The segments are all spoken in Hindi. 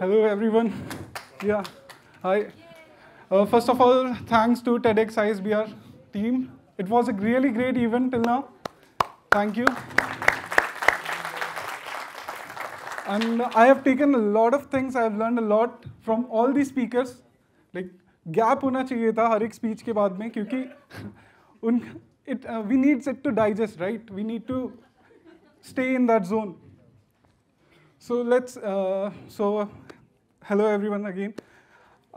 Hello, everyone. Yeah. Hi. Uh, first of all, thanks to TEDx ISBR team. It was a really great event till now. Thank you. And I have taken a lot of things. I have learned a lot from all the speakers. Like gap होना चाहिए था हर एक स्पीच के बाद में क्योंकि उन it we needs it to digest right we need to stay in that zone so let's so. Uh, Hello everyone again.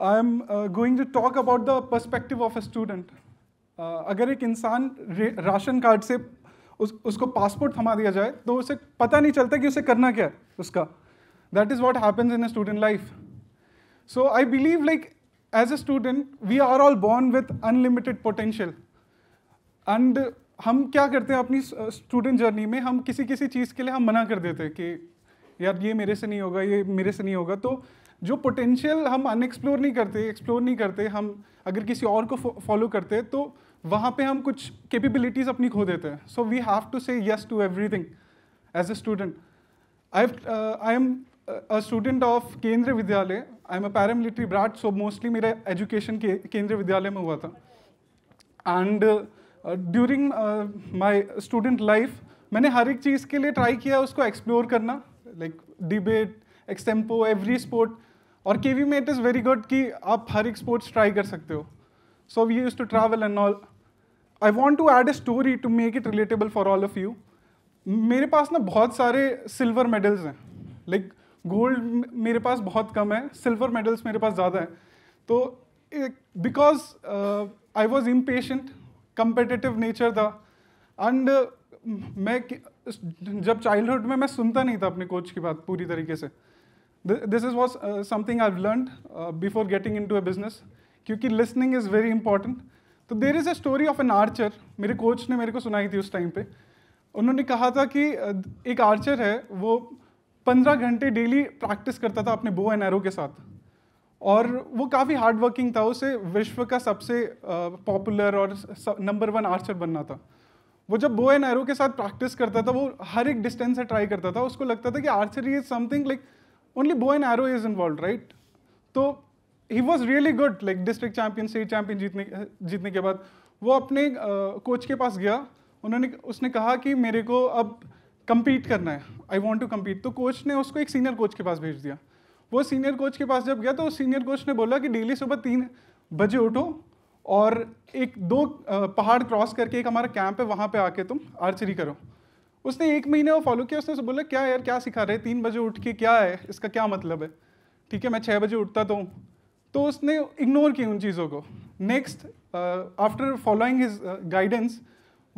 I'm uh, going to talk about the perspective of a student. Uh, अगर एक इंसान राशन कार्ड से उस, उसको पासपोर्ट थमा दिया जाए तो उसे पता नहीं चलता कि उसे करना क्या है उसका that is what happens in a student life so I believe like as a student we are all born with unlimited potential and हम क्या करते हैं अपनी स्टूडेंट जर्नी में हम किसी किसी चीज़ के लिए हम मना कर देते हैं कि यार ये मेरे से नहीं होगा ये मेरे से नहीं होगा तो जो पोटेंशियल हम अनएक्सप्लोर नहीं करते एक्सप्लोर नहीं करते हम अगर किसी और को फॉलो करते तो वहाँ पे हम कुछ कैपेबिलिटीज़ अपनी खो देते हैं so we have to say yes to everything as a student I I am a student of Kendriya Vidyalaya I am a paramilitary brat so mostly मेरा एजुकेशन के केंद्रीय विद्यालय में हुआ था and during my student life मैंने हर एक चीज़ के लिए ट्राई किया उसको एक्सप्लोर करना like debate extempore every sport और के वी में इट इज़ वेरी गुड कि आप हर एक स्पोर्ट्स ट्राई कर सकते हो so we use to travel and all I want to add a story to make it relatable for all of you मेरे पास ना बहुत सारे सिल्वर मेडल्स हैं लाइक like, गोल्ड मेरे पास बहुत कम है सिल्वर मेडल्स मेरे पास ज़्यादा हैं तो because I was impatient competitive nature था एंड uh, मैं जब चाइल्डहुड में मैं सुनता नहीं था अपने कोच की बात पूरी तरीके से this is was uh, something I've learned uh, before getting into a business क्योंकि लिसनिंग इज़ वेरी इंपॉर्टेंट तो there is a story of an archer मेरे कोच ने मेरे को सुनाई थी उस टाइम पे उन्होंने कहा था कि एक आर्चर है वो पंद्रह घंटे डेली प्रैक्टिस करता था अपने बो एंड एरो के साथ और वो काफ़ी हार्ड वर्किंग था उसे विश्व का सबसे पॉपुलर और नंबर वन आर्चर बनना था वो जब बो एंड एरो के साथ प्रैक्टिस करता था वो हर एक डिस्टेंस से ट्राई करता था उसको लगता था कि archery is something like like, only bow and arrow is involved, right? तो he was really good like district champion state champion जीतने जीतने के बाद वो अपने कोच uh, के पास गया उन्होंने उसने कहा कि मेरे को अब कम्पीट करना है आई वॉन्ट टू कम्पीट तो कोच ने उसको एक सीनियर कोच के पास भेज दिया वो सीनियर कोच के पास जब गया तो सीनियर कोच ने बोला कि डेली सुबह तीन बजे उठो और एक दो पहाड़ क्रॉस करके एक हमारा कैंप है वहाँ पे आके तुम आर्चरी करो उसने एक महीने वो फॉलो किया उसने बोला क्या यार क्या सिखा रहे तीन बजे उठ के क्या है इसका क्या मतलब है ठीक है मैं छः बजे उठता तो तो उसने इग्नोर की उन चीज़ों को next after following his guidance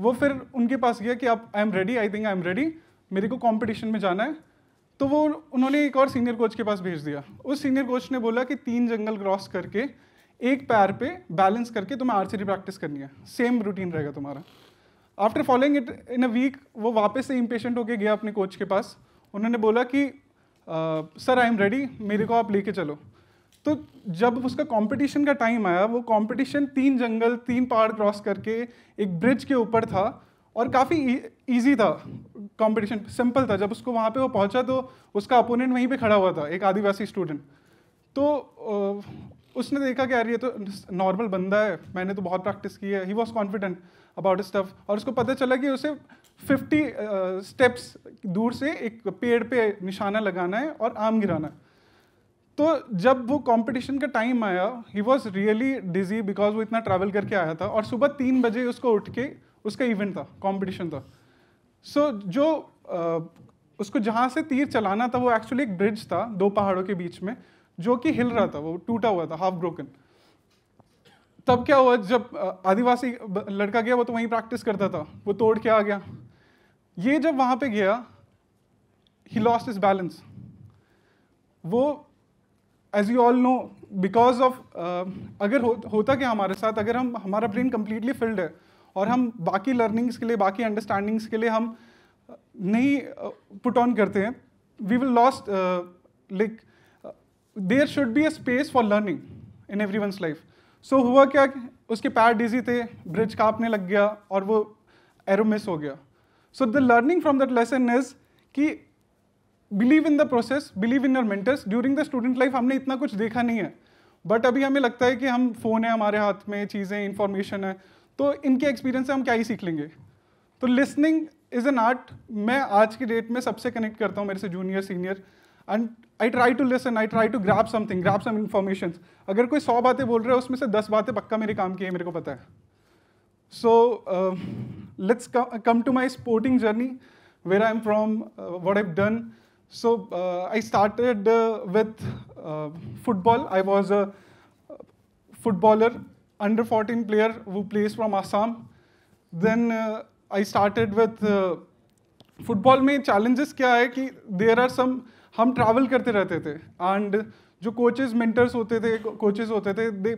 वो फिर उनके पास गया कि आप I am ready I think I am ready मेरे को कॉम्पिटिशन में जाना है तो वो उन्होंने एक और सीनियर कोच के पास भेज दिया उस सीनियर कोच ने बोला कि तीन जंगल क्रॉस करके एक पैर पे बैलेंस करके तुम्हें आर्चरी प्रैक्टिस करनी है सेम रूटीन रहेगा तुम्हारा after following it in a week वो वापस से इम्पेशेंट होके गया अपने कोच के पास उन्होंने बोला कि सर आई एम रेडी मेरे को आप लेके चलो तो जब उसका कंपटीशन का टाइम आया वो कंपटीशन तीन जंगल तीन पहाड़ क्रॉस करके एक ब्रिज के ऊपर था और काफ़ी इजी e, था कंपटीशन सिंपल था जब उसको वहाँ पे वो पहुँचा तो उसका अपोनेंट वहीं पे खड़ा हुआ था एक आदिवासी स्टूडेंट तो उसने देखा कि यार ये तो नॉर्मल बंदा है मैंने तो बहुत प्रैक्टिस की है he was confident about stuff और उसको पता चला कि उसे 50 स्टेप्स uh, दूर से एक पेड़ पे निशाना लगाना है और आम गिराना है तो जब वो कंपटीशन का टाइम आया he was really dizzy because वो इतना ट्रैवल करके आया था और सुबह तीन बजे उसको उठ के उसका इवेंट था कंपटीशन था सो so, जो uh, उसको जहाँ से तीर चलाना था वो एक्चुअली एक ब्रिज था दो पहाड़ों के बीच में जो कि हिल रहा था वो टूटा हुआ था हाफ ब्रोकन तब क्या हुआ जब आदिवासी लड़का गया वो तो वहीं प्रैक्टिस करता था वो तोड़ के आ गया ये जब वहाँ पे गया ही लॉस्ट इज बैलेंस वो as you all know because of अगर हो, होता क्या हमारे साथ अगर हम हमारा ब्रेन कम्प्लीटली फिल्ड है और हम बाकी लर्निंग्स के लिए बाकी अंडरस्टैंडिंग्स के लिए हम नहीं पुट ऑन करते हैं we will lost like there should be a space for learning in every once life so so, हुआ क्या उसके पैर डिजी थे ब्रिज कांपने लग गया और वो एरो मिस हो गया so the learning from that lesson is कि believe in the process believe in your mentors during the student life हमने इतना कुछ देखा नहीं है बट अभी हमें लगता है कि हम फ़ोन है हमारे हाथ में चीज़ें इंफॉर्मेशन है तो इनके एक्सपीरियंस से हम क्या ही सीख लेंगे तो लिसनिंग इज़ एन आर्ट मैं आज की डेट में सबसे कनेक्ट करता हूँ मेरे से junior senior and I try to listen I try to grasp something grasp some information अगर कोई सौ बातें बोल रहे हो उसमें से दस बातें पक्का मेरे काम की है मेरे को पता है so let's come to my sporting journey where I am from what I've done so I started with football I was a footballer under fourteen player वो place from Assam then I I with football uh, uh, uh, में चैलेंजेस क्या है कि देर आर सम हम ट्रैवल करते रहते थे एंड जो कोचेस मेंटर्स होते थे कोचेस होते थे दे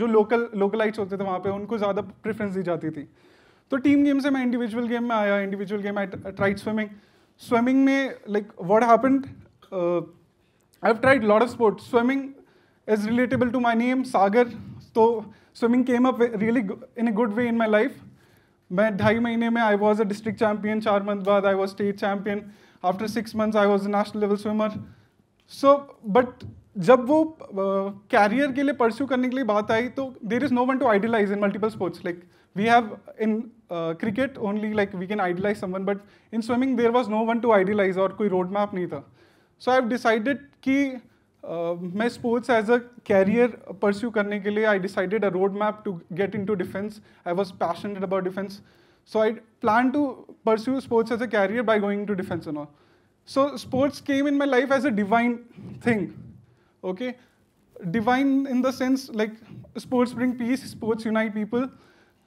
जो लोकल लोकलाइट्स होते थे वहाँ पे उनको ज़्यादा प्रेफरेंस दी जाती थी तो टीम गेम से मैं इंडिविजुअल गेम में आया individual game I tried swimming swimming में like what happened I have tried lot of sports swimming is relatable to my name Sagar तो swimming came up really in a good way in my life मैं ढाई महीने में I was a district champion चार मंथ बाद I was state champion after six months I was national level swimmer so but जब वो कैरियर uh, के लिए परस्यू करने के लिए बात आई तो there is no one to idealize in multiple sports like we have in cricket only like we can idealize someone but in swimming there was no one to idealize और कोई रोड मैप नहीं था सो आई हैव डिसाइडेड कि uh, मैं sports as a career pursue करने के लिए I decided a road map to get into defence I was passionate about defence So I planned to pursue sports as a career by going to defense and all. So sports came in my life as a divine thing, okay? Divine in the sense like sports bring peace, sports unite people.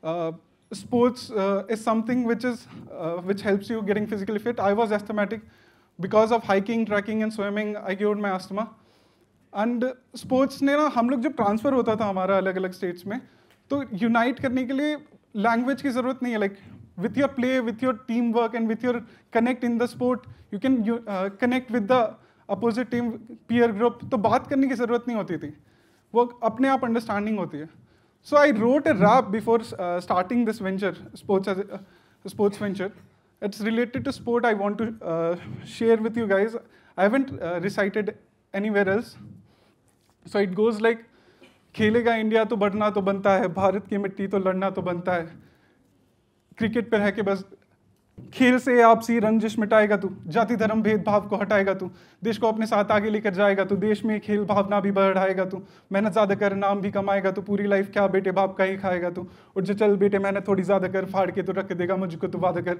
Uh, sports uh, is something which is uh, which helps you getting physically fit. I was asthmatic because of hiking, trekking and swimming. I cured my asthma. And sports ने ना हम लोग जब ट्रांसफ़र होता था हमारा अलग अलग स्टेट्स में तो यूनाइट करने के लिए लैंग्वेज की ज़रूरत नहीं है like with your play with your team work and with your connect in the sport you can connect with the opposite team peer group तो बात करने की ज़रूरत नहीं होती थी वो अपने आप अंडरस्टैंडिंग होती है so I wrote a rap before starting this venture sports sports venture it's related to sport I want to share with you guys I haven't recited anywhere else so it goes like खेलेगा इंडिया तो बढ़ना तो बनता है भारत की मिट्टी तो लड़ना तो बनता है क्रिकेट पर है कि बस खेल से आपसी रंजिश मिटाएगा तू जाति धर्म भेदभाव को हटाएगा तू देश को अपने साथ आगे लेकर जाएगा तू देश में खेल भावना भी बढ़ाएगा तू मेहनत ज़्यादा कर नाम भी कमाएगा तू पूरी लाइफ क्या बेटे बाप का ही खाएगा तू और जो चल बेटे मेहनत थोड़ी ज़्यादा कर फाड़ के तो रख देगा मुझको तो वादा कर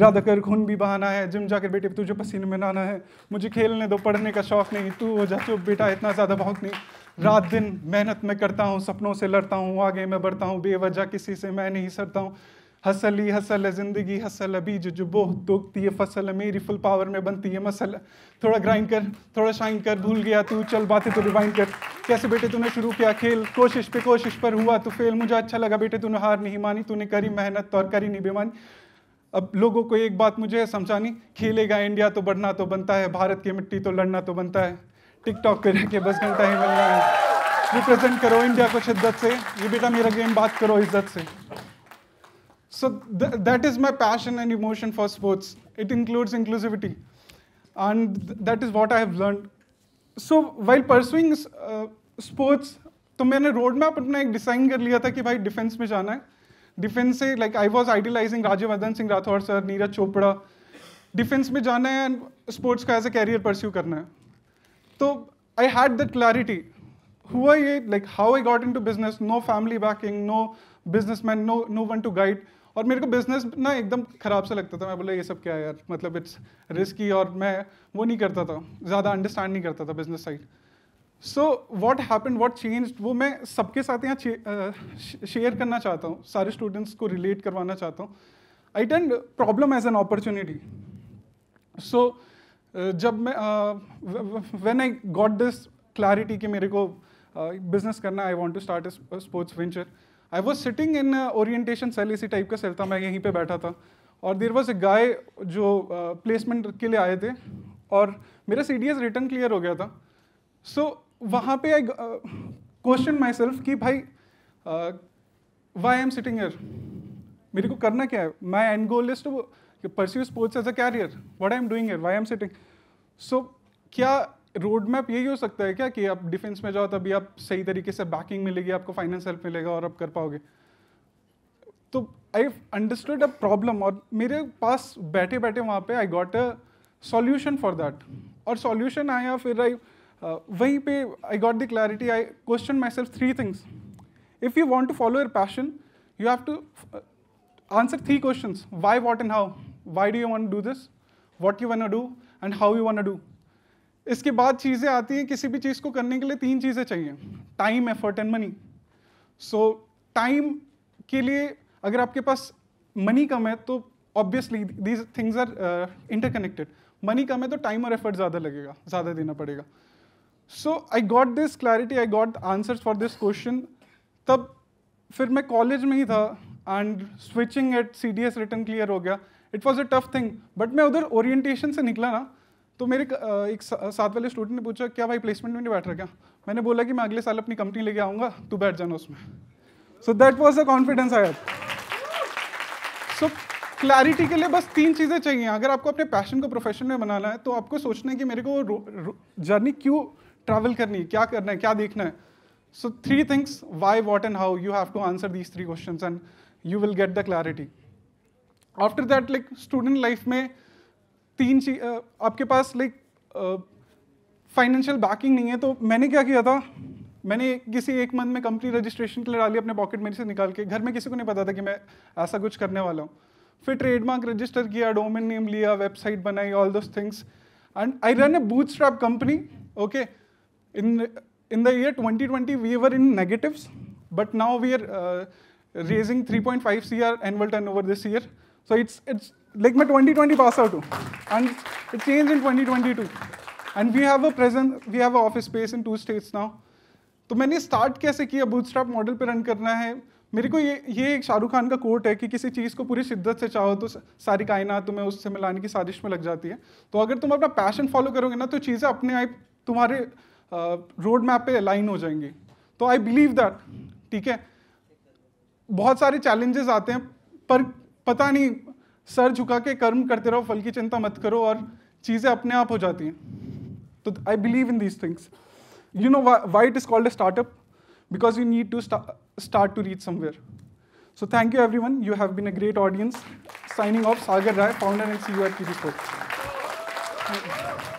इरादा कर खून भी बहाना है जिम जाकर बेटे तुझे पसीने में नाना है मुझे खेलने दो पढ़ने का शौक नहीं तू हो जा चुप बेटा इतना ज़्यादा बहुत नहीं रात दिन मेहनत में करता हूँ सपनों से लड़ता हूँ आगे मैं बढ़ता हूँ बेवजह किसी से मैं नहीं सरता हूँ हसल ही हसल है ज़िंदगी हसल है बीज जो बहुत दुखती है फसल है मेरी फुल पावर में बनती है मसल थोड़ा ग्राइंड कर थोड़ा शाइन कर भूल गया तू चल बातें तो रिवाइंड कर कैसे बेटे तूने शुरू किया खेल कोशिश पे कोशिश पर हुआ तो फेल मुझे अच्छा लगा बेटे तूने हार नहीं मानी तूने करी मेहनत और करी नहीं बेमानी अब लोगों को एक बात मुझे समझानी खेलेगा इंडिया तो बढ़ना तो बनता है भारत की मिट्टी तो लड़ना तो बनता है टिकटॉक पे रह बस घंटा ही बनना है रिप्रेजेंट करो इंडिया को शिद्दत से ये बेटा मेरा गेम बात करो इज्जत से so that is my passion and emotion for sports it includes inclusivity and that is what I have learn so while pursuing sports तो मैंने रोड मैप अपना एक डिसाइन कर लिया था कि भाई डिफेंस में जाना है डिफेंस से like I was idealizing Rajyavardhan Singh Rathore sir Neeraj Chopra defence में जाना है एंड स्पोर्ट्स का एज अ कैरियर परस्यू करना है तो आई हैड द क्लैरिटी हुआ ये like how I got into business no family backing no business man no no one to guide और मेरे को बिजनेस ना एकदम ख़राब सा लगता था मैं बोला ये सब क्या है यार मतलब इट्स रिस्की और मैं वो नहीं करता था ज़्यादा अंडरस्टैंड नहीं करता था business side so what happen what change वो मैं सबके साथ यहाँ शेयर करना चाहता हूँ सारे स्टूडेंट्स को रिलेट करवाना चाहता हूँ I tend problem as an opportunity so जब मैं when I got this clarity कि मेरे को बिजनेस करना I want to start sports venture I was sitting in orientation cell इसी टाइप का सेल था मैं यहीं पे बैठा था और देर वॉज ए गाय जो प्लेसमेंट के लिए आए थे और मेरा C D S return clear हो गया था सो वहाँ पे आई क्वेश्चन माई सेल्फ कि भाई why I am sitting here मेरे को करना क्या है my end goal is to pursue sports as a career what I am doing here why am sitting so क्या रोड मैप यही हो सकता है क्या कि आप डिफेंस में जाओ तभी आप सही तरीके से बैकिंग मिलेगी आपको फाइनेंस हेल्प मिलेगा और आप कर पाओगे तो आई अंडरस्टूड अ प्रॉब्लम और मेरे पास बैठे बैठे वहाँ पे I got a solution for that और सॉल्यूशन आया फिर आई uh, वहीं पे I got the clarity I question myself three things if you want to follow your passion you have to answer three question why what and how why do you want do this what you want do and how you want do इसके बाद चीज़ें आती हैं किसी भी चीज़ को करने के लिए तीन चीज़ें चाहिए time effort and money so time के लिए अगर आपके पास मनी कम है तो obviously these things are interconnected money कम है तो टाइम और एफर्ट ज़्यादा लगेगा ज़्यादा देना पड़ेगा so I got this clarity I got answer for this question तब फिर मैं कॉलेज में ही था and switching at C D S return clear हो गया it was a tough thing but मैं उधर ओरिएंटेशन से निकला ना तो मेरे एक साथ वाले स्टूडेंट ने पूछा क्या भाई प्लेसमेंट में नहीं बैठ रहा क्या मैंने बोला कि मैं अगले साल अपनी कंपनी लेके आऊँगा तो बैठ जाना उसमें so that was the confidence I so clarity के लिए बस तीन चीज़ें चाहिए अगर आपको अपने पैशन को प्रोफेशन में बनाना है तो आपको सोचना है कि मेरे को जर्नी क्यों ट्रैवल करनी है क्या करना है क्या देखना है so three things why what and how you have to answer these three question and you will get the clarity after that like student life में तीन चीज uh, आपके पास लाइक फाइनेंशियल बैकिंग नहीं है तो मैंने क्या किया था मैंने किसी एक मंथ में कंपनी रजिस्ट्रेशन के लिए डाली अपने पॉकेट मनी से निकाल के घर में किसी को नहीं पता था कि मैं ऐसा कुछ करने वाला हूँ फिर ट्रेडमार्क रजिस्टर किया डोमेन नेम लिया वेबसाइट बनाई all those things and I run a bootstrap company okay in twenty the year 2020 we were in negatives but now we are uh, raising 3.5 cr turnover this year So it's, it's like my 2020 pass out too. And it changed in 2022. And we have a present, we have an office space in two states now. तो मैंने स्टार्ट कैसे किया बूटस्ट्रैप मॉडल पे रन करना है मेरे को ये ये एक शाहरुख खान का कोट है कि किसी चीज़ को पूरी शिद्दत से चाहो तो सारी कायनात तुम्हें उससे मिलाने की साजिश में लग जाती है तो अगर तुम अपना पैशन फॉलो करोगे ना तो चीज़ें अपने आप तुम्हारे रोड मैप पे अलाइन हो जाएंगी तो आई बिलीव दैट ठीक है बहुत सारे चैलेंजेस आते हैं पर पता नहीं सर झुका के कर्म करते रहो फल की चिंता मत करो और चीज़ें अपने आप हो जाती हैं तो I believe in these things you know why is called a startup because you need to start to reach somewhere so thank you every one you have been a great audience signing off Sagar Rai founder and see you आर की रिपोर्ट Thank